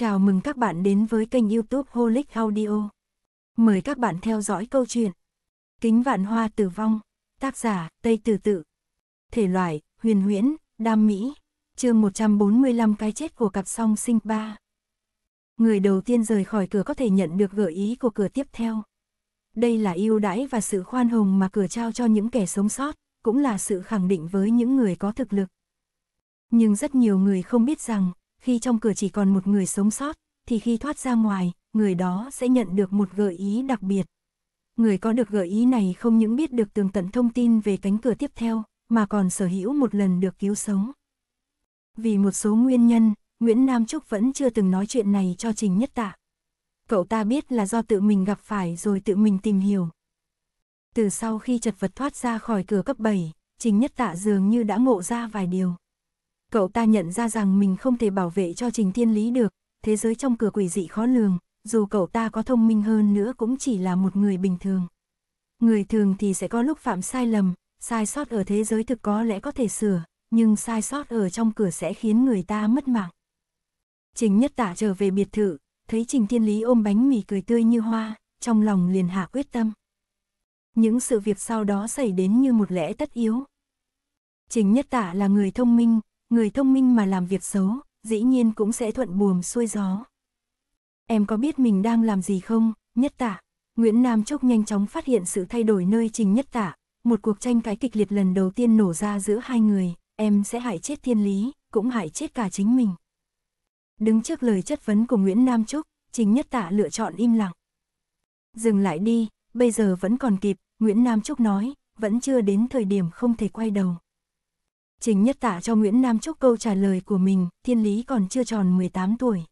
Chào mừng các bạn đến với kênh youtube Holic Audio. Mời các bạn theo dõi câu chuyện Kính vạn hoa tử vong, tác giả Tây Tử Tự. Thể loại, huyền huyễn, đam mỹ, chương 145 cái chết của cặp song sinh ba. Người đầu tiên rời khỏi cửa có thể nhận được gợi ý của cửa tiếp theo. Đây là ưu đãi và sự khoan hồng mà cửa trao cho những kẻ sống sót, cũng là sự khẳng định với những người có thực lực. Nhưng rất nhiều người không biết rằng, khi trong cửa chỉ còn một người sống sót, thì khi thoát ra ngoài, người đó sẽ nhận được một gợi ý đặc biệt. Người có được gợi ý này không những biết được tường tận thông tin về cánh cửa tiếp theo, mà còn sở hữu một lần được cứu sống. Vì một số nguyên nhân, Nguyễn Nam Trúc vẫn chưa từng nói chuyện này cho Trình Nhất Tạ. Cậu ta biết là do tự mình gặp phải rồi tự mình tìm hiểu. Từ sau khi chật vật thoát ra khỏi cửa cấp 7, Trình Nhất Tạ dường như đã ngộ ra vài điều. Cậu ta nhận ra rằng mình không thể bảo vệ cho Trình Thiên Lý được, thế giới trong cửa quỷ dị khó lường, dù cậu ta có thông minh hơn nữa cũng chỉ là một người bình thường. Người thường thì sẽ có lúc phạm sai lầm, sai sót ở thế giới thực có lẽ có thể sửa, nhưng sai sót ở trong cửa sẽ khiến người ta mất mạng. Trình Nhất Tả trở về biệt thự, thấy Trình Thiên Lý ôm bánh mì cười tươi như hoa, trong lòng liền hạ quyết tâm. Những sự việc sau đó xảy đến như một lẽ tất yếu. Trình Nhất Tả là người thông minh, người thông minh mà làm việc xấu, dĩ nhiên cũng sẽ thuận buồm xuôi gió. Em có biết mình đang làm gì không, nhất tả? Nguyễn Nam Trúc nhanh chóng phát hiện sự thay đổi nơi trình nhất tả, một cuộc tranh cãi kịch liệt lần đầu tiên nổ ra giữa hai người, em sẽ hại chết thiên lý, cũng hại chết cả chính mình. Đứng trước lời chất vấn của Nguyễn Nam Trúc, trình nhất tả lựa chọn im lặng. Dừng lại đi, bây giờ vẫn còn kịp, Nguyễn Nam Trúc nói, vẫn chưa đến thời điểm không thể quay đầu. Trình Nhất Tả cho Nguyễn Nam Trúc câu trả lời của mình, thiên lý còn chưa tròn 18 tuổi.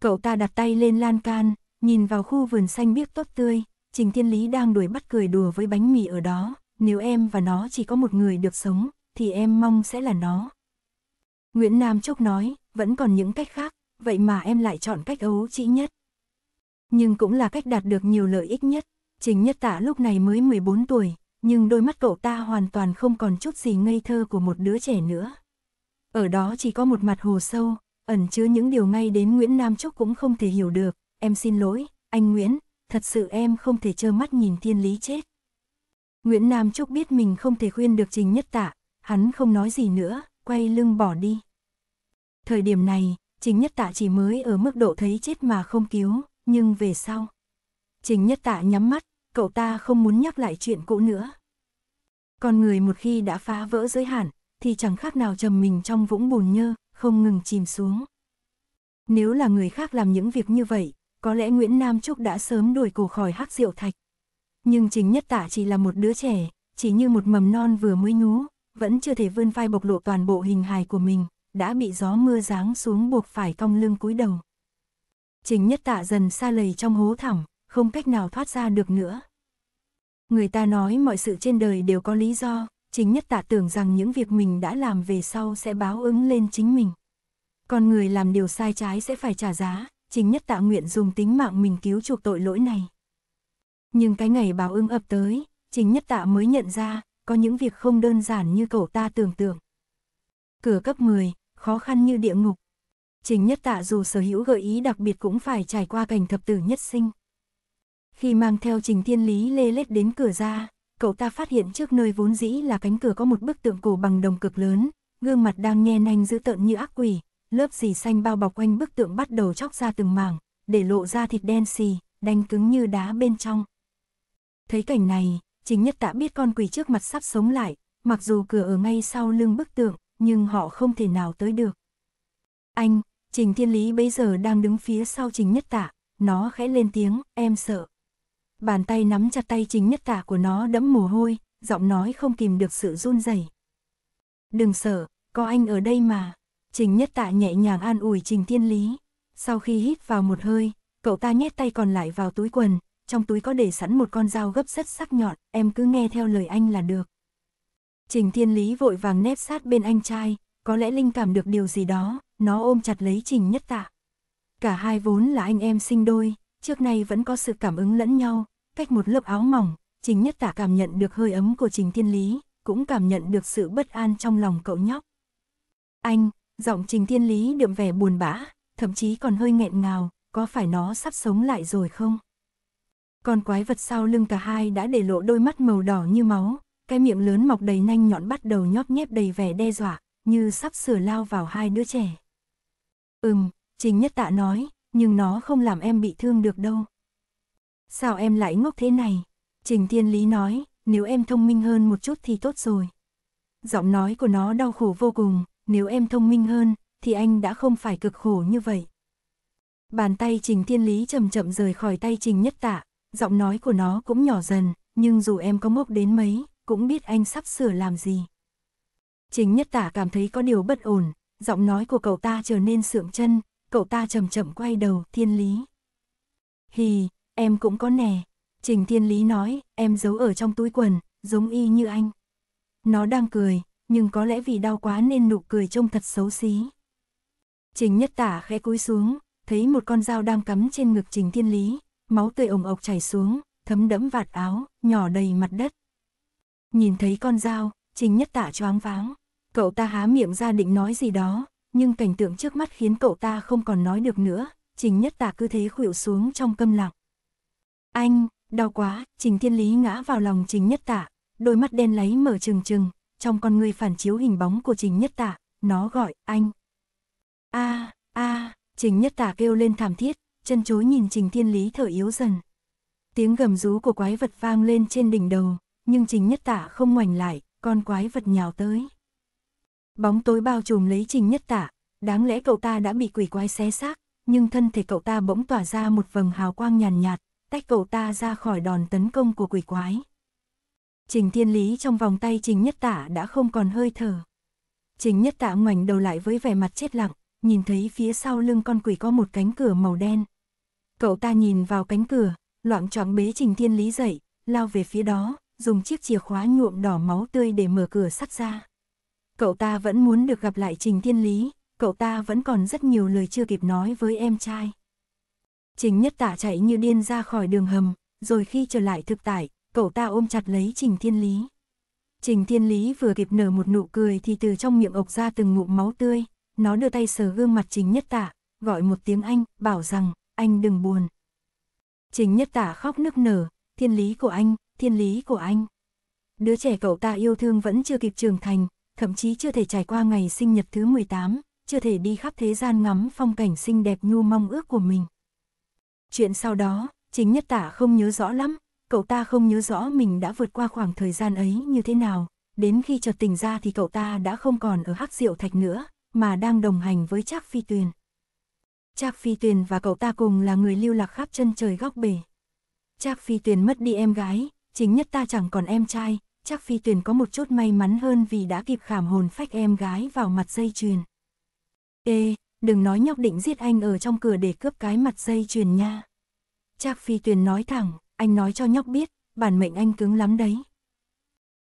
Cậu ta đặt tay lên lan can, nhìn vào khu vườn xanh biếc tốt tươi, Trình Thiên Lý đang đuổi bắt cười đùa với bánh mì ở đó, nếu em và nó chỉ có một người được sống, thì em mong sẽ là nó. Nguyễn Nam Trúc nói, vẫn còn những cách khác, vậy mà em lại chọn cách ấu trĩ nhất. Nhưng cũng là cách đạt được nhiều lợi ích nhất, Trình Nhất Tả lúc này mới 14 tuổi, nhưng đôi mắt cậu ta hoàn toàn không còn chút gì ngây thơ của một đứa trẻ nữa. Ở đó chỉ có một mặt hồ sâu, ẩn chứa những điều ngay đến Nguyễn Nam Trúc cũng không thể hiểu được. Em xin lỗi, anh Nguyễn, thật sự em không thể trơ mắt nhìn thiên lý chết. Nguyễn Nam Trúc biết mình không thể khuyên được Trình Nhất Tạ, hắn không nói gì nữa, quay lưng bỏ đi. Thời điểm này, Trình Nhất Tạ chỉ mới ở mức độ thấy chết mà không cứu, nhưng về sau. Trình Nhất Tạ nhắm mắt, cậu ta không muốn nhắc lại chuyện cũ nữa. Con người một khi đã phá vỡ giới hạn, thì chẳng khác nào trầm mình trong vũng bùn nhơ, không ngừng chìm xuống. Nếu là người khác làm những việc như vậy, có lẽ Nguyễn Nam Trúc đã sớm đuổi cổ khỏi hắc rượu thạch. Nhưng chính nhất tả chỉ là một đứa trẻ, chỉ như một mầm non vừa mới nhú, vẫn chưa thể vươn vai bộc lộ toàn bộ hình hài của mình, đã bị gió mưa giáng xuống buộc phải cong lưng cúi đầu. Trình nhất tạ dần xa lầy trong hố thẳm, không cách nào thoát ra được nữa. Người ta nói mọi sự trên đời đều có lý do, chính nhất tạ tưởng rằng những việc mình đã làm về sau sẽ báo ứng lên chính mình. con người làm điều sai trái sẽ phải trả giá, chính nhất tạ nguyện dùng tính mạng mình cứu chuộc tội lỗi này. Nhưng cái ngày báo ứng ập tới, chính nhất tạ mới nhận ra, có những việc không đơn giản như cậu ta tưởng tượng. Cửa cấp 10, khó khăn như địa ngục. Chính nhất tạ dù sở hữu gợi ý đặc biệt cũng phải trải qua cảnh thập tử nhất sinh. Khi mang theo Trình Thiên Lý lê lết đến cửa ra, cậu ta phát hiện trước nơi vốn dĩ là cánh cửa có một bức tượng cổ bằng đồng cực lớn, gương mặt đang nhe nanh dữ tợn như ác quỷ, lớp dì xanh bao bọc quanh bức tượng bắt đầu chóc ra từng mảng, để lộ ra thịt đen xì, đanh cứng như đá bên trong. Thấy cảnh này, Trình Nhất Tạ biết con quỷ trước mặt sắp sống lại, mặc dù cửa ở ngay sau lưng bức tượng, nhưng họ không thể nào tới được. Anh, Trình Thiên Lý bây giờ đang đứng phía sau Trình Nhất Tạ, nó khẽ lên tiếng, em sợ bàn tay nắm chặt tay chính nhất cả của nó đẫm mồ hôi, giọng nói không kìm được sự run rẩy. Đừng sợ, có anh ở đây mà. Trình nhất tạ nhẹ nhàng an ủi trình thiên lý. Sau khi hít vào một hơi, cậu ta nhét tay còn lại vào túi quần, trong túi có để sẵn một con dao gấp rất sắc nhọn, em cứ nghe theo lời anh là được. Trình thiên lý vội vàng nép sát bên anh trai, có lẽ linh cảm được điều gì đó, nó ôm chặt lấy trình nhất tạ. Cả hai vốn là anh em sinh đôi, trước nay vẫn có sự cảm ứng lẫn nhau, cách một lớp áo mỏng, Trình Nhất Tả cảm nhận được hơi ấm của Trình Thiên Lý, cũng cảm nhận được sự bất an trong lòng cậu nhóc. Anh, giọng Trình Thiên Lý đượm vẻ buồn bã, thậm chí còn hơi nghẹn ngào, có phải nó sắp sống lại rồi không? Con quái vật sau lưng cả hai đã để lộ đôi mắt màu đỏ như máu, cái miệng lớn mọc đầy nanh nhọn bắt đầu nhóp nhép đầy vẻ đe dọa, như sắp sửa lao vào hai đứa trẻ. Ừm, Trình Nhất Tạ nói, nhưng nó không làm em bị thương được đâu. Sao em lại ngốc thế này? Trình Thiên Lý nói, nếu em thông minh hơn một chút thì tốt rồi. Giọng nói của nó đau khổ vô cùng, nếu em thông minh hơn, thì anh đã không phải cực khổ như vậy. Bàn tay Trình Thiên Lý chậm chậm rời khỏi tay Trình Nhất Tạ, giọng nói của nó cũng nhỏ dần, nhưng dù em có ngốc đến mấy, cũng biết anh sắp sửa làm gì. Trình Nhất tạ cảm thấy có điều bất ổn, giọng nói của cậu ta trở nên sượng chân, cậu ta chậm chậm quay đầu, thiên lý. Hì, em cũng có nè. Trình thiên lý nói, em giấu ở trong túi quần, giống y như anh. Nó đang cười, nhưng có lẽ vì đau quá nên nụ cười trông thật xấu xí. Trình nhất tả khẽ cúi xuống, thấy một con dao đang cắm trên ngực trình thiên lý, máu tươi ồng ộc chảy xuống, thấm đẫm vạt áo, nhỏ đầy mặt đất. Nhìn thấy con dao, trình nhất tả choáng váng, cậu ta há miệng ra định nói gì đó, nhưng cảnh tượng trước mắt khiến cậu ta không còn nói được nữa, Trình Nhất Tả cứ thế khuỵu xuống trong câm lặng. Anh, đau quá, Trình Thiên Lý ngã vào lòng Trình Nhất Tả, đôi mắt đen láy mở trừng trừng, trong con người phản chiếu hình bóng của Trình Nhất Tả, nó gọi, anh. a a Trình Nhất Tả kêu lên thảm thiết, chân chối nhìn Trình Thiên Lý thở yếu dần. Tiếng gầm rú của quái vật vang lên trên đỉnh đầu, nhưng Trình Nhất Tả không ngoảnh lại, con quái vật nhào tới. Bóng tối bao trùm lấy trình nhất tả, đáng lẽ cậu ta đã bị quỷ quái xé xác, nhưng thân thể cậu ta bỗng tỏa ra một vầng hào quang nhàn nhạt, nhạt, tách cậu ta ra khỏi đòn tấn công của quỷ quái. Trình thiên lý trong vòng tay trình nhất tả đã không còn hơi thở. Trình nhất tả ngoảnh đầu lại với vẻ mặt chết lặng, nhìn thấy phía sau lưng con quỷ có một cánh cửa màu đen. Cậu ta nhìn vào cánh cửa, loạn choạng bế trình thiên lý dậy, lao về phía đó, dùng chiếc chìa khóa nhuộm đỏ máu tươi để mở cửa sắt ra. Cậu ta vẫn muốn được gặp lại Trình Thiên Lý, cậu ta vẫn còn rất nhiều lời chưa kịp nói với em trai. Trình Nhất Tả chạy như điên ra khỏi đường hầm, rồi khi trở lại thực tại, cậu ta ôm chặt lấy Trình Thiên Lý. Trình Thiên Lý vừa kịp nở một nụ cười thì từ trong miệng ộc ra từng ngụm máu tươi, nó đưa tay sờ gương mặt Trình Nhất Tả, gọi một tiếng anh, bảo rằng, anh đừng buồn. Trình Nhất Tả khóc nức nở, thiên lý của anh, thiên lý của anh. Đứa trẻ cậu ta yêu thương vẫn chưa kịp trưởng thành, thậm chí chưa thể trải qua ngày sinh nhật thứ 18, chưa thể đi khắp thế gian ngắm phong cảnh xinh đẹp nhu mong ước của mình. Chuyện sau đó, chính nhất tả không nhớ rõ lắm, cậu ta không nhớ rõ mình đã vượt qua khoảng thời gian ấy như thế nào, đến khi chợt tỉnh ra thì cậu ta đã không còn ở hắc diệu thạch nữa, mà đang đồng hành với Trác Phi Tuyền. Trác Phi Tuyền và cậu ta cùng là người lưu lạc khắp chân trời góc bể. Trác Phi Tuyền mất đi em gái, chính nhất ta chẳng còn em trai, chắc Phi Tuyền có một chút may mắn hơn vì đã kịp khảm hồn phách em gái vào mặt dây chuyền. Ê, đừng nói nhóc định giết anh ở trong cửa để cướp cái mặt dây chuyền nha. Chắc Phi Tuyền nói thẳng, anh nói cho nhóc biết, bản mệnh anh cứng lắm đấy.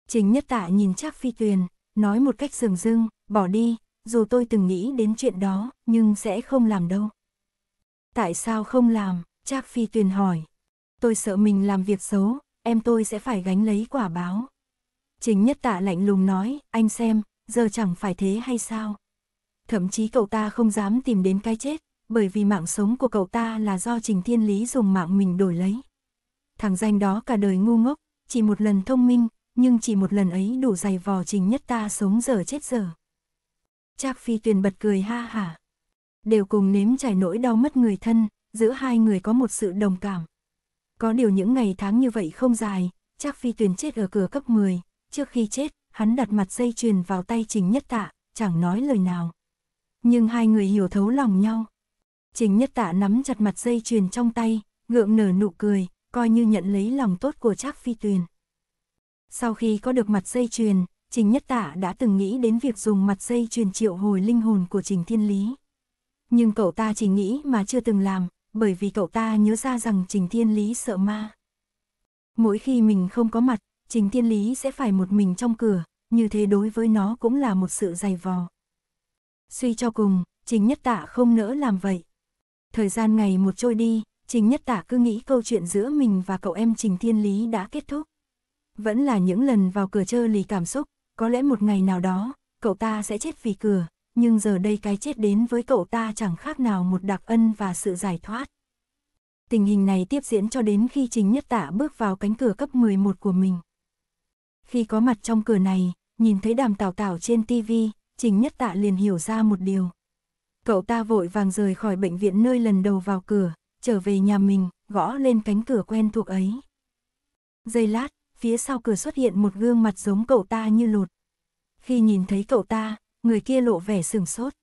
Trình Nhất Tạ nhìn Chắc Phi Tuyền, nói một cách sừng dưng, bỏ đi, dù tôi từng nghĩ đến chuyện đó, nhưng sẽ không làm đâu. Tại sao không làm? Chắc Phi Tuyền hỏi. Tôi sợ mình làm việc xấu, em tôi sẽ phải gánh lấy quả báo. Trình nhất tạ lạnh lùng nói, anh xem, giờ chẳng phải thế hay sao? Thậm chí cậu ta không dám tìm đến cái chết, bởi vì mạng sống của cậu ta là do Trình Thiên Lý dùng mạng mình đổi lấy. Thằng danh đó cả đời ngu ngốc, chỉ một lần thông minh, nhưng chỉ một lần ấy đủ dày vò Trình nhất ta sống giờ chết giờ. Trác Phi Tuyền bật cười ha hả. Đều cùng nếm trải nỗi đau mất người thân, giữa hai người có một sự đồng cảm. Có điều những ngày tháng như vậy không dài, Trác Phi Tuyền chết ở cửa cấp 10, trước khi chết, hắn đặt mặt dây chuyền vào tay Trình Nhất Tạ, chẳng nói lời nào. Nhưng hai người hiểu thấu lòng nhau. Trình Nhất Tạ nắm chặt mặt dây chuyền trong tay, ngượng nở nụ cười, coi như nhận lấy lòng tốt của Trác Phi Tuyền. Sau khi có được mặt dây chuyền, Trình Nhất Tạ đã từng nghĩ đến việc dùng mặt dây chuyền triệu hồi linh hồn của Trình Thiên Lý. Nhưng cậu ta chỉ nghĩ mà chưa từng làm, bởi vì cậu ta nhớ ra rằng Trình Thiên Lý sợ ma. Mỗi khi mình không có mặt, Trình Thiên Lý sẽ phải một mình trong cửa, như thế đối với nó cũng là một sự dày vò. Suy cho cùng, Trình Nhất Tạ không nỡ làm vậy. Thời gian ngày một trôi đi, Trình Nhất Tạ cứ nghĩ câu chuyện giữa mình và cậu em Trình Thiên Lý đã kết thúc. Vẫn là những lần vào cửa chơi lì cảm xúc, có lẽ một ngày nào đó, cậu ta sẽ chết vì cửa, nhưng giờ đây cái chết đến với cậu ta chẳng khác nào một đặc ân và sự giải thoát. Tình hình này tiếp diễn cho đến khi Trình Nhất Tạ bước vào cánh cửa cấp 11 của mình. Khi có mặt trong cửa này, nhìn thấy đàm tảo tảo trên tivi, Trình Nhất Tạ liền hiểu ra một điều. Cậu ta vội vàng rời khỏi bệnh viện nơi lần đầu vào cửa, trở về nhà mình, gõ lên cánh cửa quen thuộc ấy. Giây lát, phía sau cửa xuất hiện một gương mặt giống cậu ta như lột. Khi nhìn thấy cậu ta, người kia lộ vẻ sửng sốt.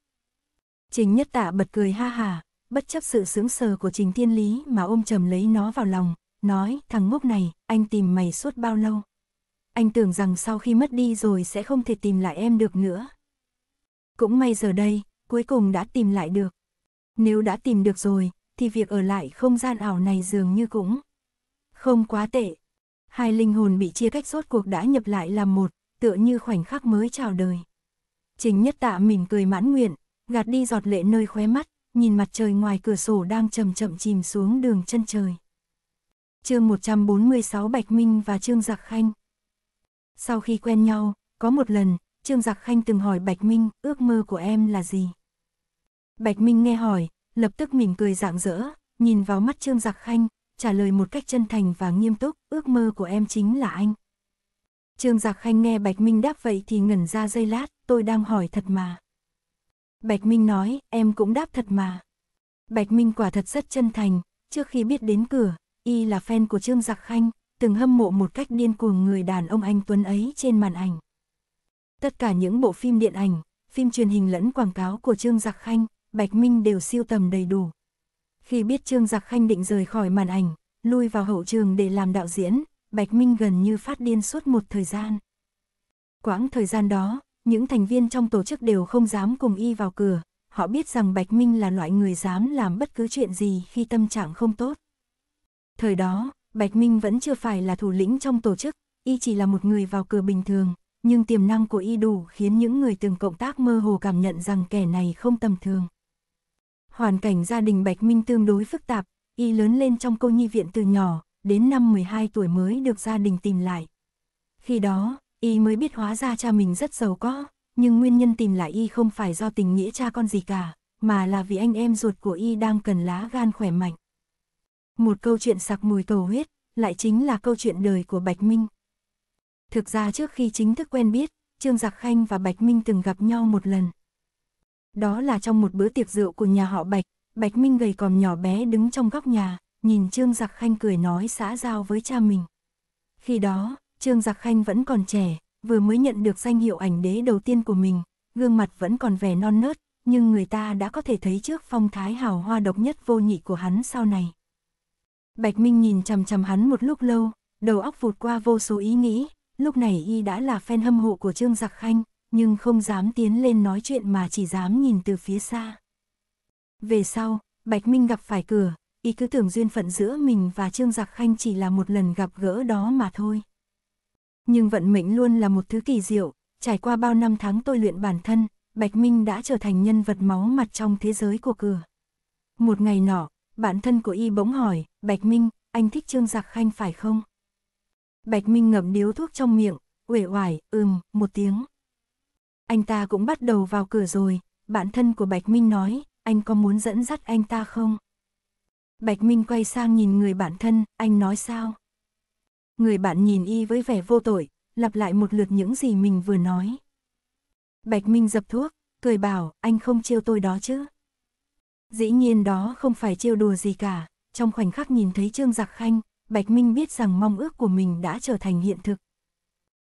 Trình Nhất Tạ bật cười ha hà, bất chấp sự sướng sờ của Trình Thiên Lý mà ôm chầm lấy nó vào lòng, nói, thằng ngốc này, anh tìm mày suốt bao lâu? anh tưởng rằng sau khi mất đi rồi sẽ không thể tìm lại em được nữa. Cũng may giờ đây, cuối cùng đã tìm lại được. Nếu đã tìm được rồi, thì việc ở lại không gian ảo này dường như cũng không quá tệ. Hai linh hồn bị chia cách suốt cuộc đã nhập lại làm một, tựa như khoảnh khắc mới chào đời. Trình nhất tạ mỉm cười mãn nguyện, gạt đi giọt lệ nơi khóe mắt, nhìn mặt trời ngoài cửa sổ đang chậm chậm chìm xuống đường chân trời. Chương 146 Bạch Minh và Trương Giặc Khanh sau khi quen nhau, có một lần, Trương Giặc Khanh từng hỏi Bạch Minh, ước mơ của em là gì? Bạch Minh nghe hỏi, lập tức mỉm cười rạng rỡ, nhìn vào mắt Trương Giặc Khanh, trả lời một cách chân thành và nghiêm túc, ước mơ của em chính là anh. Trương Giặc Khanh nghe Bạch Minh đáp vậy thì ngẩn ra giây lát, tôi đang hỏi thật mà. Bạch Minh nói, em cũng đáp thật mà. Bạch Minh quả thật rất chân thành, trước khi biết đến cửa, y là fan của Trương Giặc Khanh, từng hâm mộ một cách điên cuồng người đàn ông anh Tuấn ấy trên màn ảnh. Tất cả những bộ phim điện ảnh, phim truyền hình lẫn quảng cáo của Trương Giặc Khanh, Bạch Minh đều siêu tầm đầy đủ. Khi biết Trương Giặc Khanh định rời khỏi màn ảnh, lui vào hậu trường để làm đạo diễn, Bạch Minh gần như phát điên suốt một thời gian. Quãng thời gian đó, những thành viên trong tổ chức đều không dám cùng y vào cửa, họ biết rằng Bạch Minh là loại người dám làm bất cứ chuyện gì khi tâm trạng không tốt. Thời đó, Bạch Minh vẫn chưa phải là thủ lĩnh trong tổ chức, y chỉ là một người vào cửa bình thường, nhưng tiềm năng của y đủ khiến những người từng cộng tác mơ hồ cảm nhận rằng kẻ này không tầm thường. Hoàn cảnh gia đình Bạch Minh tương đối phức tạp, y lớn lên trong cô nhi viện từ nhỏ, đến năm 12 tuổi mới được gia đình tìm lại. Khi đó, y mới biết hóa ra cha mình rất giàu có, nhưng nguyên nhân tìm lại y không phải do tình nghĩa cha con gì cả, mà là vì anh em ruột của y đang cần lá gan khỏe mạnh. Một câu chuyện sặc mùi cầu huyết, lại chính là câu chuyện đời của Bạch Minh. Thực ra trước khi chính thức quen biết, Trương Giặc Khanh và Bạch Minh từng gặp nhau một lần. Đó là trong một bữa tiệc rượu của nhà họ Bạch, Bạch Minh gầy còm nhỏ bé đứng trong góc nhà, nhìn Trương Giặc Khanh cười nói xã giao với cha mình. Khi đó, Trương Giặc Khanh vẫn còn trẻ, vừa mới nhận được danh hiệu ảnh đế đầu tiên của mình, gương mặt vẫn còn vẻ non nớt, nhưng người ta đã có thể thấy trước phong thái hào hoa độc nhất vô nhị của hắn sau này. Bạch Minh nhìn chằm chằm hắn một lúc lâu, đầu óc vụt qua vô số ý nghĩ, lúc này y đã là fan hâm mộ của Trương Giặc Khanh, nhưng không dám tiến lên nói chuyện mà chỉ dám nhìn từ phía xa. Về sau, Bạch Minh gặp phải cửa, y cứ tưởng duyên phận giữa mình và Trương Giặc Khanh chỉ là một lần gặp gỡ đó mà thôi. Nhưng vận mệnh luôn là một thứ kỳ diệu, trải qua bao năm tháng tôi luyện bản thân, Bạch Minh đã trở thành nhân vật máu mặt trong thế giới của cửa. Một ngày nọ, bạn thân của y bỗng hỏi, Bạch Minh, anh thích Trương Giặc Khanh phải không? Bạch Minh ngậm điếu thuốc trong miệng, uể oải, ừm, một tiếng. Anh ta cũng bắt đầu vào cửa rồi, bạn thân của Bạch Minh nói, anh có muốn dẫn dắt anh ta không? Bạch Minh quay sang nhìn người bạn thân, anh nói sao? Người bạn nhìn y với vẻ vô tội, lặp lại một lượt những gì mình vừa nói. Bạch Minh dập thuốc, cười bảo, anh không trêu tôi đó chứ? Dĩ nhiên đó không phải trêu đùa gì cả, trong khoảnh khắc nhìn thấy Trương Giặc Khanh, Bạch Minh biết rằng mong ước của mình đã trở thành hiện thực.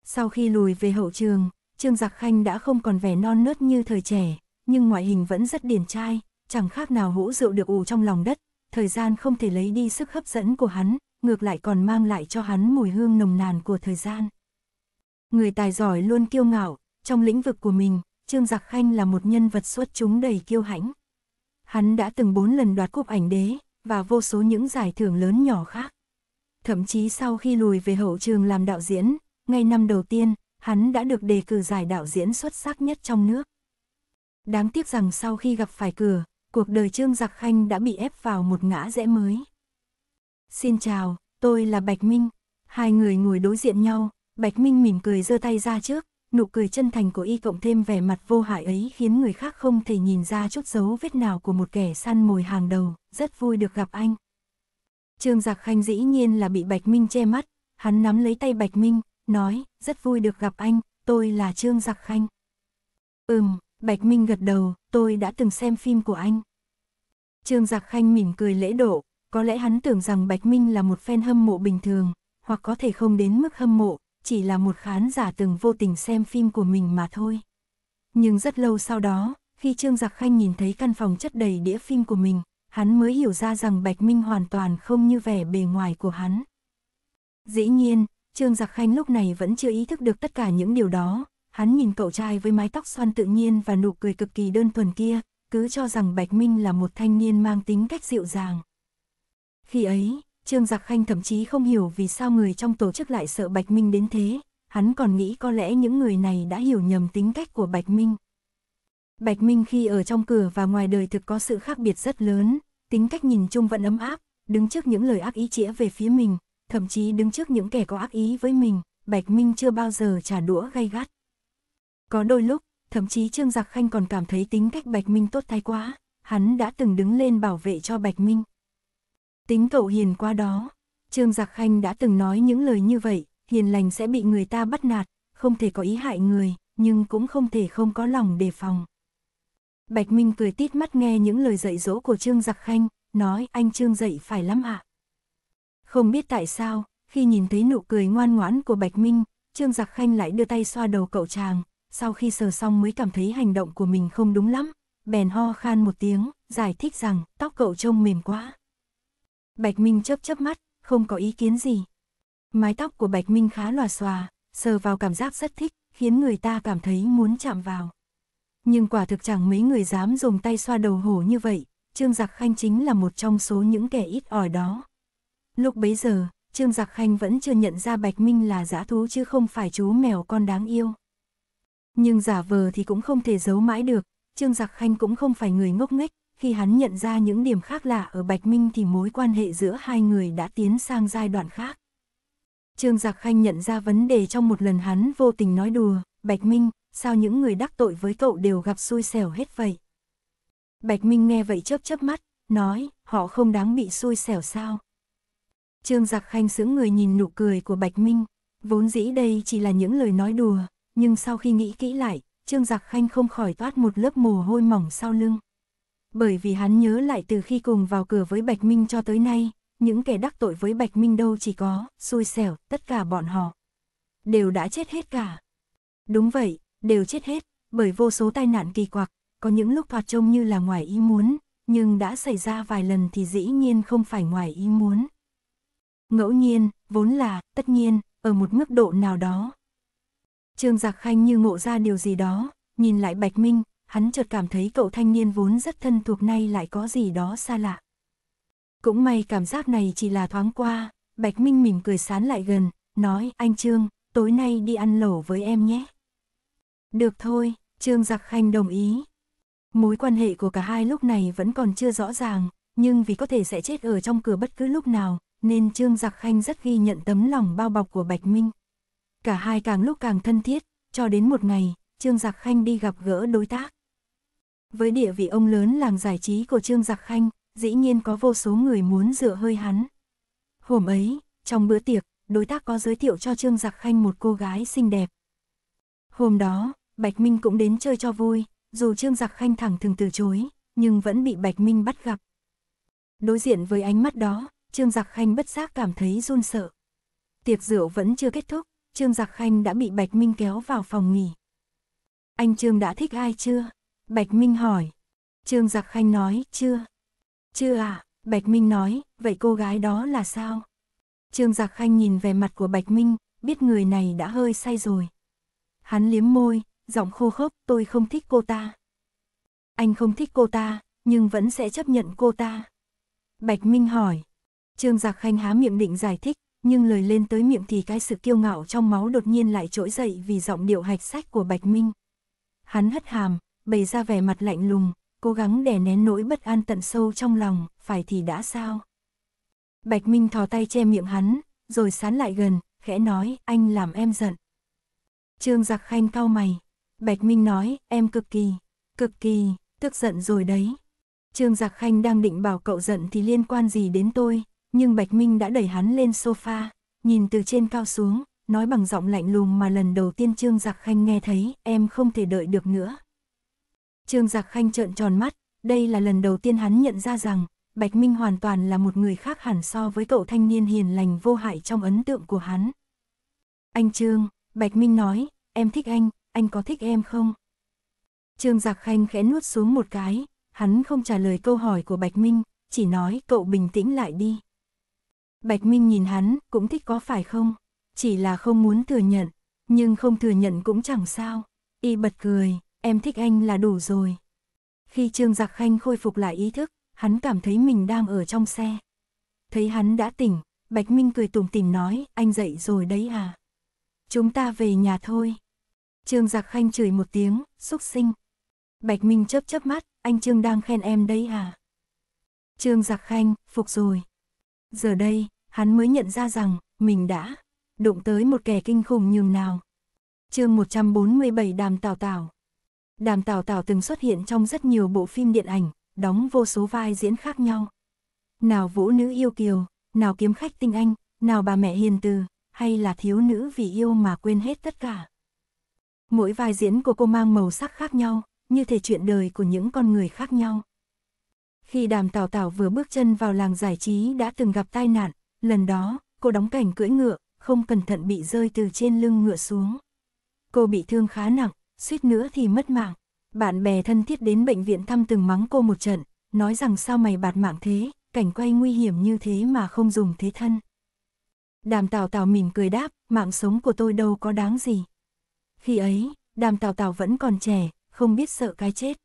Sau khi lùi về hậu trường, Trương Giặc Khanh đã không còn vẻ non nớt như thời trẻ, nhưng ngoại hình vẫn rất điển trai, chẳng khác nào hũ rượu được ủ trong lòng đất, thời gian không thể lấy đi sức hấp dẫn của hắn, ngược lại còn mang lại cho hắn mùi hương nồng nàn của thời gian. Người tài giỏi luôn kiêu ngạo, trong lĩnh vực của mình, Trương Giặc Khanh là một nhân vật xuất chúng đầy kiêu hãnh. Hắn đã từng bốn lần đoạt cúp ảnh đế, và vô số những giải thưởng lớn nhỏ khác. Thậm chí sau khi lùi về hậu trường làm đạo diễn, ngay năm đầu tiên, hắn đã được đề cử giải đạo diễn xuất sắc nhất trong nước. Đáng tiếc rằng sau khi gặp phải cửa, cuộc đời Trương Giặc Khanh đã bị ép vào một ngã rẽ mới. Xin chào, tôi là Bạch Minh. Hai người ngồi đối diện nhau, Bạch Minh mỉm cười giơ tay ra trước, nụ cười chân thành của y cộng thêm vẻ mặt vô hại ấy khiến người khác không thể nhìn ra chút dấu vết nào của một kẻ săn mồi hàng đầu, rất vui được gặp anh. Trương Giặc Khanh dĩ nhiên là bị Bạch Minh che mắt, hắn nắm lấy tay Bạch Minh, nói, rất vui được gặp anh, tôi là Trương Giặc Khanh. Ừm, Bạch Minh gật đầu, tôi đã từng xem phim của anh. Trương Giặc Khanh mỉm cười lễ độ, có lẽ hắn tưởng rằng Bạch Minh là một fan hâm mộ bình thường, hoặc có thể không đến mức hâm mộ, chỉ là một khán giả từng vô tình xem phim của mình mà thôi. Nhưng rất lâu sau đó, khi Trương Giặc Khanh nhìn thấy căn phòng chất đầy đĩa phim của mình, hắn mới hiểu ra rằng Bạch Minh hoàn toàn không như vẻ bề ngoài của hắn. Dĩ nhiên, Trương Giặc Khanh lúc này vẫn chưa ý thức được tất cả những điều đó, hắn nhìn cậu trai với mái tóc xoăn tự nhiên và nụ cười cực kỳ đơn thuần kia, cứ cho rằng Bạch Minh là một thanh niên mang tính cách dịu dàng. Khi ấy, Trương Giặc Khanh thậm chí không hiểu vì sao người trong tổ chức lại sợ Bạch Minh đến thế, hắn còn nghĩ có lẽ những người này đã hiểu nhầm tính cách của Bạch Minh. Bạch Minh khi ở trong cửa và ngoài đời thực có sự khác biệt rất lớn, tính cách nhìn chung vẫn ấm áp, đứng trước những lời ác ý chĩa về phía mình, thậm chí đứng trước những kẻ có ác ý với mình, Bạch Minh chưa bao giờ trả đũa gay gắt. Có đôi lúc, thậm chí Trương Giặc Khanh còn cảm thấy tính cách Bạch Minh tốt thay quá, hắn đã từng đứng lên bảo vệ cho Bạch Minh. Tính cậu hiền qua đó. Trương Giặc Khanh đã từng nói những lời như vậy, hiền lành sẽ bị người ta bắt nạt, không thể có ý hại người, nhưng cũng không thể không có lòng đề phòng. Bạch Minh cười tít mắt nghe những lời dạy dỗ của Trương Giặc Khanh, nói anh Trương dạy phải lắm ạ. À? Không biết tại sao, khi nhìn thấy nụ cười ngoan ngoãn của Bạch Minh, Trương Giặc Khanh lại đưa tay xoa đầu cậu chàng, sau khi sờ xong mới cảm thấy hành động của mình không đúng lắm, bèn ho khan một tiếng, giải thích rằng tóc cậu trông mềm quá. Bạch Minh chớp chớp mắt, không có ý kiến gì. Mái tóc của Bạch Minh khá lòa xòa, sờ vào cảm giác rất thích, khiến người ta cảm thấy muốn chạm vào. Nhưng quả thực chẳng mấy người dám dùng tay xoa đầu hổ như vậy, Trương Giặc Khanh chính là một trong số những kẻ ít ỏi đó. Lúc bấy giờ, Trương Giặc Khanh vẫn chưa nhận ra Bạch Minh là dã thú chứ không phải chú mèo con đáng yêu. Nhưng giả vờ thì cũng không thể giấu mãi được, Trương Giặc Khanh cũng không phải người ngốc nghếch, khi hắn nhận ra những điểm khác lạ ở Bạch Minh thì mối quan hệ giữa hai người đã tiến sang giai đoạn khác. Trương Giặc Khanh nhận ra vấn đề trong một lần hắn vô tình nói đùa, Bạch Minh, sao những người đắc tội với cậu đều gặp xui xẻo hết vậy? Bạch Minh nghe vậy chớp chớp mắt, nói, họ không đáng bị xui xẻo sao? Trương Giặc Khanh sững người nhìn nụ cười của Bạch Minh, vốn dĩ đây chỉ là những lời nói đùa, nhưng sau khi nghĩ kỹ lại, Trương Giặc Khanh không khỏi toát một lớp mồ hôi mỏng sau lưng bởi vì hắn nhớ lại từ khi cùng vào cửa với Bạch Minh cho tới nay, những kẻ đắc tội với Bạch Minh đâu chỉ có, xui xẻo, tất cả bọn họ. Đều đã chết hết cả. Đúng vậy, đều chết hết, bởi vô số tai nạn kỳ quặc, có những lúc thoạt trông như là ngoài ý muốn, nhưng đã xảy ra vài lần thì dĩ nhiên không phải ngoài ý muốn. Ngẫu nhiên, vốn là, tất nhiên, ở một mức độ nào đó. Trương Giặc Khanh như ngộ ra điều gì đó, nhìn lại Bạch Minh, hắn chợt cảm thấy cậu thanh niên vốn rất thân thuộc nay lại có gì đó xa lạ. Cũng may cảm giác này chỉ là thoáng qua, Bạch Minh mỉm cười sán lại gần, nói anh Trương, tối nay đi ăn lẩu với em nhé. Được thôi, Trương Giặc Khanh đồng ý. Mối quan hệ của cả hai lúc này vẫn còn chưa rõ ràng, nhưng vì có thể sẽ chết ở trong cửa bất cứ lúc nào, nên Trương Giặc Khanh rất ghi nhận tấm lòng bao bọc của Bạch Minh. Cả hai càng lúc càng thân thiết, cho đến một ngày, Trương Giặc Khanh đi gặp gỡ đối tác với địa vị ông lớn làng giải trí của Trương Giặc Khanh, dĩ nhiên có vô số người muốn dựa hơi hắn. Hôm ấy, trong bữa tiệc, đối tác có giới thiệu cho Trương Giặc Khanh một cô gái xinh đẹp. Hôm đó, Bạch Minh cũng đến chơi cho vui, dù Trương Giặc Khanh thẳng thừng từ chối, nhưng vẫn bị Bạch Minh bắt gặp. Đối diện với ánh mắt đó, Trương Giặc Khanh bất giác cảm thấy run sợ. Tiệc rượu vẫn chưa kết thúc, Trương Giặc Khanh đã bị Bạch Minh kéo vào phòng nghỉ. Anh Trương đã thích ai chưa? Bạch Minh hỏi. Trương Giặc Khanh nói, chưa. Chưa à, Bạch Minh nói, vậy cô gái đó là sao? Trương Giặc Khanh nhìn về mặt của Bạch Minh, biết người này đã hơi say rồi. Hắn liếm môi, giọng khô khốc, tôi không thích cô ta. Anh không thích cô ta, nhưng vẫn sẽ chấp nhận cô ta. Bạch Minh hỏi. Trương Giặc Khanh há miệng định giải thích, nhưng lời lên tới miệng thì cái sự kiêu ngạo trong máu đột nhiên lại trỗi dậy vì giọng điệu hạch sách của Bạch Minh. Hắn hất hàm, bày ra vẻ mặt lạnh lùng, cố gắng đè nén nỗi bất an tận sâu trong lòng, phải thì đã sao? Bạch Minh thò tay che miệng hắn, rồi sán lại gần, khẽ nói, anh làm em giận. Trương giặc khanh cau mày. Bạch Minh nói, em cực kỳ, cực kỳ, tức giận rồi đấy. Trương giặc khanh đang định bảo cậu giận thì liên quan gì đến tôi, nhưng Bạch Minh đã đẩy hắn lên sofa, nhìn từ trên cao xuống, nói bằng giọng lạnh lùng mà lần đầu tiên Trương giặc khanh nghe thấy, em không thể đợi được nữa. Trương Giặc Khanh trợn tròn mắt, đây là lần đầu tiên hắn nhận ra rằng, Bạch Minh hoàn toàn là một người khác hẳn so với cậu thanh niên hiền lành vô hại trong ấn tượng của hắn. Anh Trương, Bạch Minh nói, em thích anh, anh có thích em không? Trương Giặc Khanh khẽ nuốt xuống một cái, hắn không trả lời câu hỏi của Bạch Minh, chỉ nói cậu bình tĩnh lại đi. Bạch Minh nhìn hắn, cũng thích có phải không? Chỉ là không muốn thừa nhận, nhưng không thừa nhận cũng chẳng sao. Y bật cười, em thích anh là đủ rồi. Khi Trương Giặc Khanh khôi phục lại ý thức, hắn cảm thấy mình đang ở trong xe. Thấy hắn đã tỉnh, Bạch Minh cười tủm tỉm nói, anh dậy rồi đấy à. Chúng ta về nhà thôi. Trương Giặc Khanh chửi một tiếng, xúc sinh. Bạch Minh chớp chớp mắt, anh Trương đang khen em đấy à. Trương Giặc Khanh, phục rồi. Giờ đây, hắn mới nhận ra rằng, mình đã đụng tới một kẻ kinh khủng nhường nào. chương 147 đàm tào tào. Đàm Tào Tào từng xuất hiện trong rất nhiều bộ phim điện ảnh, đóng vô số vai diễn khác nhau. Nào vũ nữ yêu kiều, nào kiếm khách tinh anh, nào bà mẹ hiền từ, hay là thiếu nữ vì yêu mà quên hết tất cả. Mỗi vai diễn của cô mang màu sắc khác nhau, như thể chuyện đời của những con người khác nhau. Khi đàm Tào Tào vừa bước chân vào làng giải trí đã từng gặp tai nạn, lần đó, cô đóng cảnh cưỡi ngựa, không cẩn thận bị rơi từ trên lưng ngựa xuống. Cô bị thương khá nặng, suýt nữa thì mất mạng. Bạn bè thân thiết đến bệnh viện thăm từng mắng cô một trận, nói rằng sao mày bạt mạng thế, cảnh quay nguy hiểm như thế mà không dùng thế thân. Đàm Tào Tào mỉm cười đáp, mạng sống của tôi đâu có đáng gì. Khi ấy, Đàm Tào Tào vẫn còn trẻ, không biết sợ cái chết.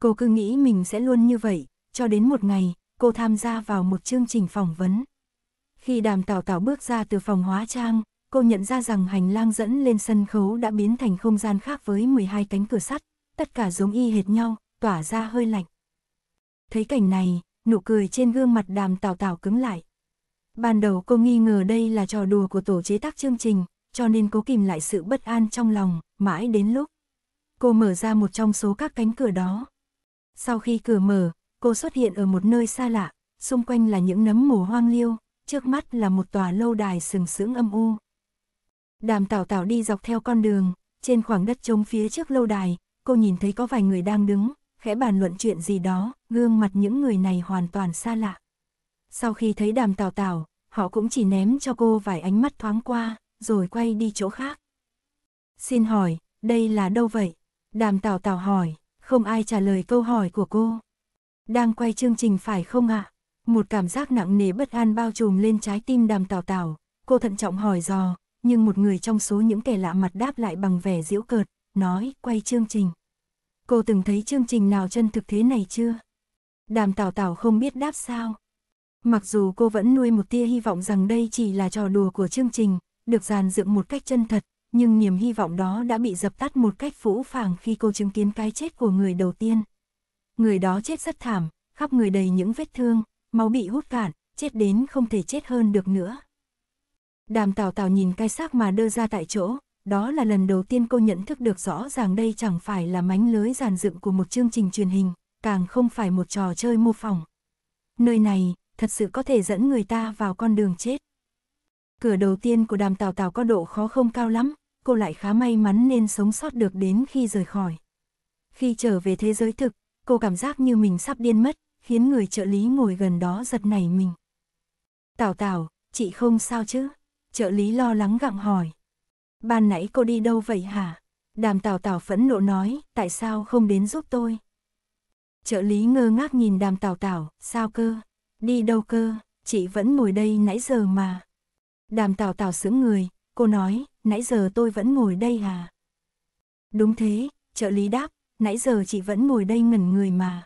Cô cứ nghĩ mình sẽ luôn như vậy, cho đến một ngày, cô tham gia vào một chương trình phỏng vấn. Khi Đàm Tào Tào bước ra từ phòng hóa trang, cô nhận ra rằng hành lang dẫn lên sân khấu đã biến thành không gian khác với 12 cánh cửa sắt, tất cả giống y hệt nhau, tỏa ra hơi lạnh. Thấy cảnh này, nụ cười trên gương mặt đàm tào tào cứng lại. Ban đầu cô nghi ngờ đây là trò đùa của tổ chế tác chương trình, cho nên cố kìm lại sự bất an trong lòng, mãi đến lúc. Cô mở ra một trong số các cánh cửa đó. Sau khi cửa mở, cô xuất hiện ở một nơi xa lạ, xung quanh là những nấm mồ hoang liêu, trước mắt là một tòa lâu đài sừng sững âm u. Đàm Tảo Tảo đi dọc theo con đường, trên khoảng đất trống phía trước lâu đài, cô nhìn thấy có vài người đang đứng, khẽ bàn luận chuyện gì đó, gương mặt những người này hoàn toàn xa lạ. Sau khi thấy Đàm Tảo Tảo, họ cũng chỉ ném cho cô vài ánh mắt thoáng qua, rồi quay đi chỗ khác. Xin hỏi, đây là đâu vậy? Đàm Tảo Tảo hỏi, không ai trả lời câu hỏi của cô. Đang quay chương trình phải không ạ? Một cảm giác nặng nề bất an bao trùm lên trái tim Đàm Tảo Tảo, cô thận trọng hỏi dò, nhưng một người trong số những kẻ lạ mặt đáp lại bằng vẻ giễu cợt, nói, quay chương trình. Cô từng thấy chương trình nào chân thực thế này chưa? Đàm Tảo Tảo không biết đáp sao. Mặc dù cô vẫn nuôi một tia hy vọng rằng đây chỉ là trò đùa của chương trình, được dàn dựng một cách chân thật, nhưng niềm hy vọng đó đã bị dập tắt một cách phũ phàng khi cô chứng kiến cái chết của người đầu tiên. Người đó chết rất thảm, khắp người đầy những vết thương, máu bị hút cạn, chết đến không thể chết hơn được nữa. Đàm Tào Tào nhìn cái xác mà đưa ra tại chỗ, đó là lần đầu tiên cô nhận thức được rõ ràng đây chẳng phải là mánh lưới giàn dựng của một chương trình truyền hình, càng không phải một trò chơi mô phỏng. Nơi này, thật sự có thể dẫn người ta vào con đường chết. Cửa đầu tiên của đàm Tào Tào có độ khó không cao lắm, cô lại khá may mắn nên sống sót được đến khi rời khỏi. Khi trở về thế giới thực, cô cảm giác như mình sắp điên mất, khiến người trợ lý ngồi gần đó giật nảy mình. Tào Tào, chị không sao chứ? trợ lý lo lắng gặng hỏi. Ban nãy cô đi đâu vậy hả? Đàm Tào Tào phẫn nộ nói, tại sao không đến giúp tôi? Trợ lý ngơ ngác nhìn đàm Tào Tào, sao cơ? Đi đâu cơ? Chị vẫn ngồi đây nãy giờ mà. Đàm Tào Tào sững người, cô nói, nãy giờ tôi vẫn ngồi đây hả? Đúng thế, trợ lý đáp, nãy giờ chị vẫn ngồi đây ngẩn người mà.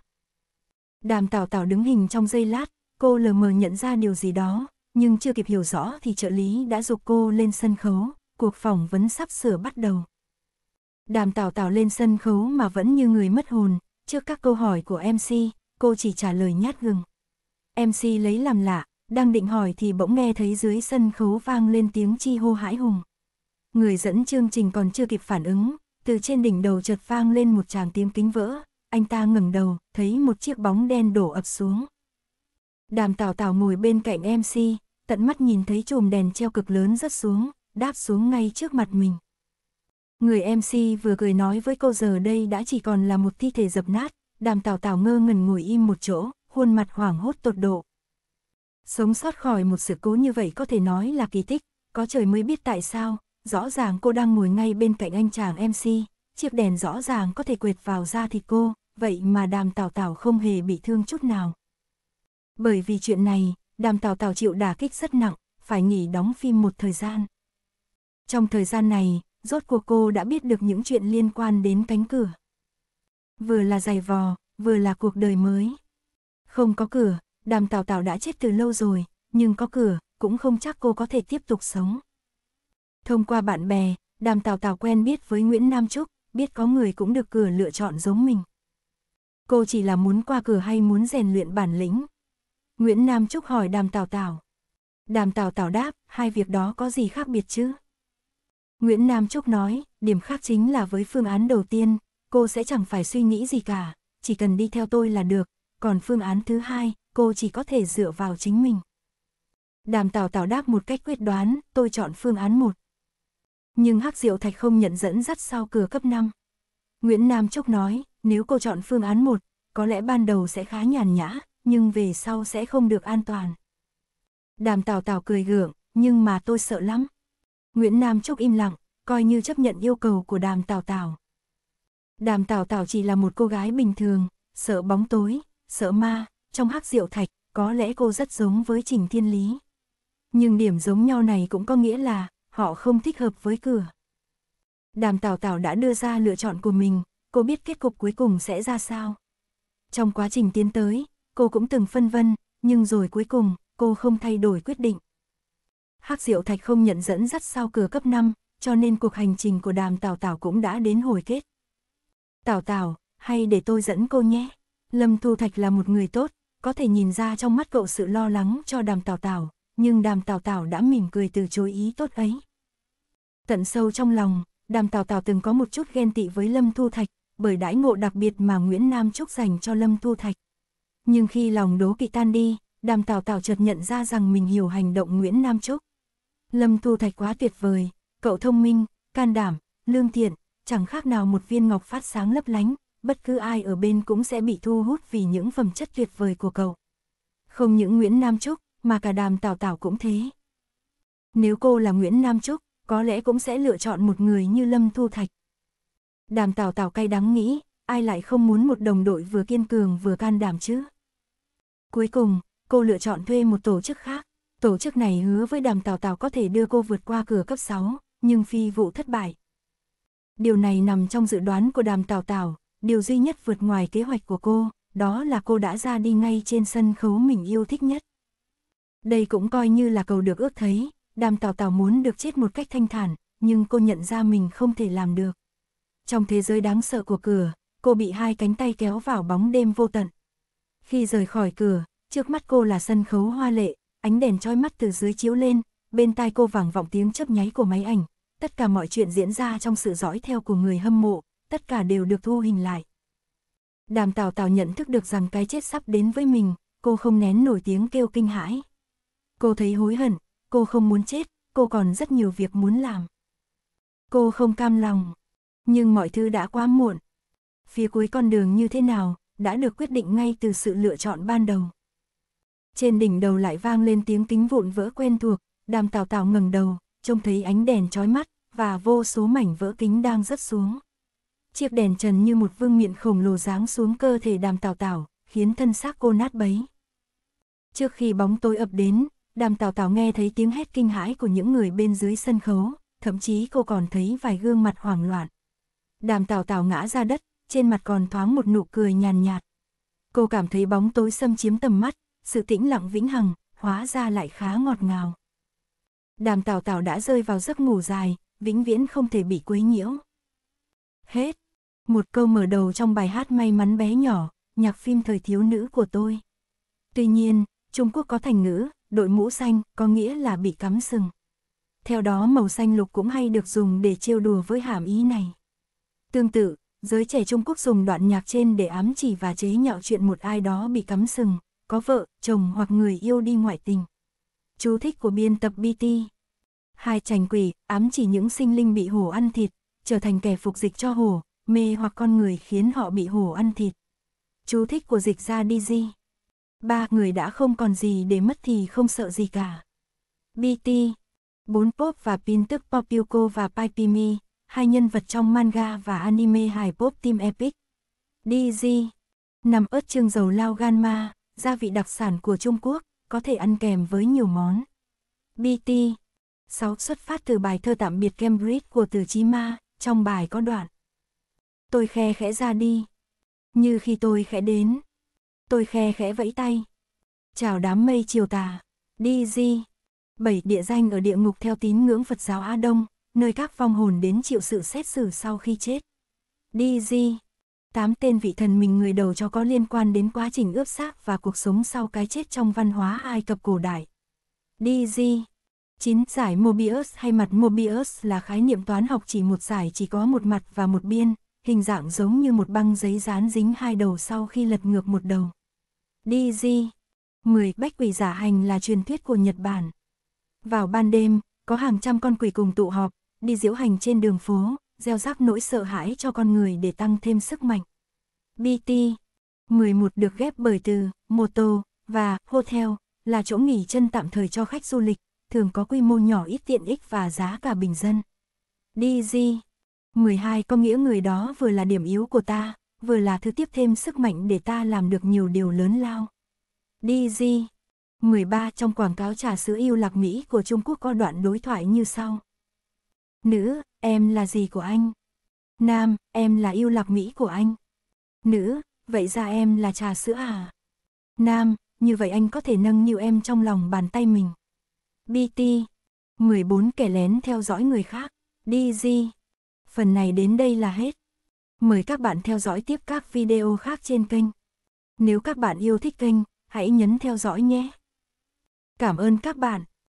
Đàm Tào Tào đứng hình trong giây lát, cô lờ mờ nhận ra điều gì đó, nhưng chưa kịp hiểu rõ thì trợ lý đã dục cô lên sân khấu, cuộc phỏng vấn sắp sửa bắt đầu. Đàm Tào Tào lên sân khấu mà vẫn như người mất hồn, trước các câu hỏi của MC, cô chỉ trả lời nhát gừng. MC lấy làm lạ, đang định hỏi thì bỗng nghe thấy dưới sân khấu vang lên tiếng chi hô hãi hùng. Người dẫn chương trình còn chưa kịp phản ứng, từ trên đỉnh đầu chợt vang lên một tràng tiếng kính vỡ, anh ta ngẩng đầu, thấy một chiếc bóng đen đổ ập xuống. Đàm Tào Tào ngồi bên cạnh MC, tận mắt nhìn thấy chùm đèn treo cực lớn rớt xuống, đáp xuống ngay trước mặt mình. Người MC vừa cười nói với cô giờ đây đã chỉ còn là một thi thể dập nát, đàm tào tào ngơ ngẩn ngồi im một chỗ, khuôn mặt hoảng hốt tột độ. Sống sót khỏi một sự cố như vậy có thể nói là kỳ tích, có trời mới biết tại sao, rõ ràng cô đang ngồi ngay bên cạnh anh chàng MC, chiếc đèn rõ ràng có thể quệt vào da thịt cô, vậy mà đàm tào tào không hề bị thương chút nào. Bởi vì chuyện này, đàm tào tào chịu đả kích rất nặng, phải nghỉ đóng phim một thời gian. Trong thời gian này, rốt cuộc cô đã biết được những chuyện liên quan đến cánh cửa. Vừa là giày vò, vừa là cuộc đời mới. Không có cửa, đàm tào tào đã chết từ lâu rồi, nhưng có cửa, cũng không chắc cô có thể tiếp tục sống. Thông qua bạn bè, đàm tào tào quen biết với Nguyễn Nam Trúc, biết có người cũng được cửa lựa chọn giống mình. Cô chỉ là muốn qua cửa hay muốn rèn luyện bản lĩnh, Nguyễn Nam Trúc hỏi đàm tào tào. Đàm tào tào đáp, hai việc đó có gì khác biệt chứ? Nguyễn Nam Trúc nói, điểm khác chính là với phương án đầu tiên, cô sẽ chẳng phải suy nghĩ gì cả, chỉ cần đi theo tôi là được, còn phương án thứ hai, cô chỉ có thể dựa vào chính mình. Đàm Tào Tào đáp một cách quyết đoán, tôi chọn phương án một. Nhưng Hắc Diệu Thạch không nhận dẫn dắt sau cửa cấp 5. Nguyễn Nam Trúc nói, nếu cô chọn phương án một, có lẽ ban đầu sẽ khá nhàn nhã, nhưng về sau sẽ không được an toàn. Đàm Tào Tào cười gượng, nhưng mà tôi sợ lắm. Nguyễn Nam Trúc im lặng, coi như chấp nhận yêu cầu của đàm Tào Tào. Đàm Tào Tào chỉ là một cô gái bình thường, sợ bóng tối, sợ ma, trong hắc rượu thạch, có lẽ cô rất giống với Trình Thiên Lý. Nhưng điểm giống nhau này cũng có nghĩa là, họ không thích hợp với cửa. Đàm Tào Tào đã đưa ra lựa chọn của mình, cô biết kết cục cuối cùng sẽ ra sao. Trong quá trình tiến tới, Cô cũng từng phân vân, nhưng rồi cuối cùng, cô không thay đổi quyết định. Hắc Diệu Thạch không nhận dẫn dắt sau cửa cấp 5, cho nên cuộc hành trình của đàm Tào Tào cũng đã đến hồi kết. Tào Tào, hay để tôi dẫn cô nhé. Lâm Thu Thạch là một người tốt, có thể nhìn ra trong mắt cậu sự lo lắng cho đàm Tào Tào, nhưng đàm Tào Tào đã mỉm cười từ chối ý tốt ấy. Tận sâu trong lòng, đàm Tào Tào từng có một chút ghen tị với Lâm Thu Thạch, bởi đãi ngộ đặc biệt mà Nguyễn Nam Trúc dành cho Lâm Thu Thạch nhưng khi lòng đố kỵ tan đi, đàm tào tào chợt nhận ra rằng mình hiểu hành động Nguyễn Nam Trúc. Lâm Tu Thạch quá tuyệt vời, cậu thông minh, can đảm, lương thiện, chẳng khác nào một viên ngọc phát sáng lấp lánh, bất cứ ai ở bên cũng sẽ bị thu hút vì những phẩm chất tuyệt vời của cậu. Không những Nguyễn Nam Trúc, mà cả đàm tào tào cũng thế. Nếu cô là Nguyễn Nam Trúc, có lẽ cũng sẽ lựa chọn một người như Lâm Thu Thạch. Đàm tào tào cay đắng nghĩ, ai lại không muốn một đồng đội vừa kiên cường vừa can đảm chứ? Cuối cùng, cô lựa chọn thuê một tổ chức khác. Tổ chức này hứa với đàm Tào Tào có thể đưa cô vượt qua cửa cấp 6, nhưng phi vụ thất bại. Điều này nằm trong dự đoán của đàm Tào Tào, điều duy nhất vượt ngoài kế hoạch của cô, đó là cô đã ra đi ngay trên sân khấu mình yêu thích nhất. Đây cũng coi như là cầu được ước thấy, đàm Tào Tào muốn được chết một cách thanh thản, nhưng cô nhận ra mình không thể làm được. Trong thế giới đáng sợ của cửa, cô bị hai cánh tay kéo vào bóng đêm vô tận. Khi rời khỏi cửa, trước mắt cô là sân khấu hoa lệ, ánh đèn trói mắt từ dưới chiếu lên, bên tai cô vẳng vọng tiếng chớp nháy của máy ảnh, tất cả mọi chuyện diễn ra trong sự dõi theo của người hâm mộ, tất cả đều được thu hình lại. Đàm Tào Tào nhận thức được rằng cái chết sắp đến với mình, cô không nén nổi tiếng kêu kinh hãi. Cô thấy hối hận, cô không muốn chết, cô còn rất nhiều việc muốn làm. Cô không cam lòng, nhưng mọi thứ đã quá muộn. Phía cuối con đường như thế nào, đã được quyết định ngay từ sự lựa chọn ban đầu. Trên đỉnh đầu lại vang lên tiếng kính vụn vỡ quen thuộc, đàm tào tào ngẩng đầu, trông thấy ánh đèn chói mắt, và vô số mảnh vỡ kính đang rớt xuống. Chiếc đèn trần như một vương miện khổng lồ giáng xuống cơ thể đàm tào tào, khiến thân xác cô nát bấy. Trước khi bóng tối ập đến, đàm tào tào nghe thấy tiếng hét kinh hãi của những người bên dưới sân khấu, thậm chí cô còn thấy vài gương mặt hoảng loạn. Đàm tào tào ngã ra đất, trên mặt còn thoáng một nụ cười nhàn nhạt. Cô cảm thấy bóng tối xâm chiếm tầm mắt, sự tĩnh lặng vĩnh hằng, hóa ra lại khá ngọt ngào. Đàm Tào Tào đã rơi vào giấc ngủ dài, vĩnh viễn không thể bị quấy nhiễu. Hết. Một câu mở đầu trong bài hát may mắn bé nhỏ, nhạc phim thời thiếu nữ của tôi. Tuy nhiên, Trung Quốc có thành ngữ, đội mũ xanh có nghĩa là bị cắm sừng. Theo đó màu xanh lục cũng hay được dùng để trêu đùa với hàm ý này. Tương tự, giới trẻ Trung Quốc dùng đoạn nhạc trên để ám chỉ và chế nhạo chuyện một ai đó bị cắm sừng, có vợ, chồng hoặc người yêu đi ngoại tình. Chú thích của biên tập BT Hai trành quỷ, ám chỉ những sinh linh bị hổ ăn thịt, trở thành kẻ phục dịch cho hổ, mê hoặc con người khiến họ bị hổ ăn thịt. Chú thích của dịch ra DG Ba người đã không còn gì để mất thì không sợ gì cả. BT 4 Pop và pin tức Popuco và Pipimi hai nhân vật trong manga và anime hài pop Team Epic. DG Nằm ớt chương dầu lao ganma, gia vị đặc sản của Trung Quốc, có thể ăn kèm với nhiều món. BT 6 xuất phát từ bài thơ tạm biệt Cambridge của Từ Chí Ma, trong bài có đoạn. Tôi khe khẽ ra đi, như khi tôi khẽ đến. Tôi khe khẽ vẫy tay. Chào đám mây chiều tà, DG bảy địa danh ở địa ngục theo tín ngưỡng Phật giáo Á Đông, nơi các phong hồn đến chịu sự xét xử sau khi chết. DG Tám tên vị thần mình người đầu cho có liên quan đến quá trình ướp xác và cuộc sống sau cái chết trong văn hóa Ai Cập cổ đại. DG chín Giải Mobius hay mặt Mobius là khái niệm toán học chỉ một giải chỉ có một mặt và một biên, hình dạng giống như một băng giấy dán dính hai đầu sau khi lật ngược một đầu. DG 10. Bách quỷ giả hành là truyền thuyết của Nhật Bản. Vào ban đêm, có hàng trăm con quỷ cùng tụ họp, đi diễu hành trên đường phố, gieo rắc nỗi sợ hãi cho con người để tăng thêm sức mạnh. BT 11 được ghép bởi từ moto và hotel là chỗ nghỉ chân tạm thời cho khách du lịch, thường có quy mô nhỏ ít tiện ích và giá cả bình dân. DG 12 có nghĩa người đó vừa là điểm yếu của ta, vừa là thứ tiếp thêm sức mạnh để ta làm được nhiều điều lớn lao. DG 13 trong quảng cáo trà sữa yêu lạc Mỹ của Trung Quốc có đoạn đối thoại như sau. Nữ, em là gì của anh? Nam, em là yêu lạc Mỹ của anh. Nữ, vậy ra em là trà sữa à? Nam, như vậy anh có thể nâng niu em trong lòng bàn tay mình. BT 14 kẻ lén theo dõi người khác. DG Phần này đến đây là hết. Mời các bạn theo dõi tiếp các video khác trên kênh. Nếu các bạn yêu thích kênh, hãy nhấn theo dõi nhé. Cảm ơn các bạn.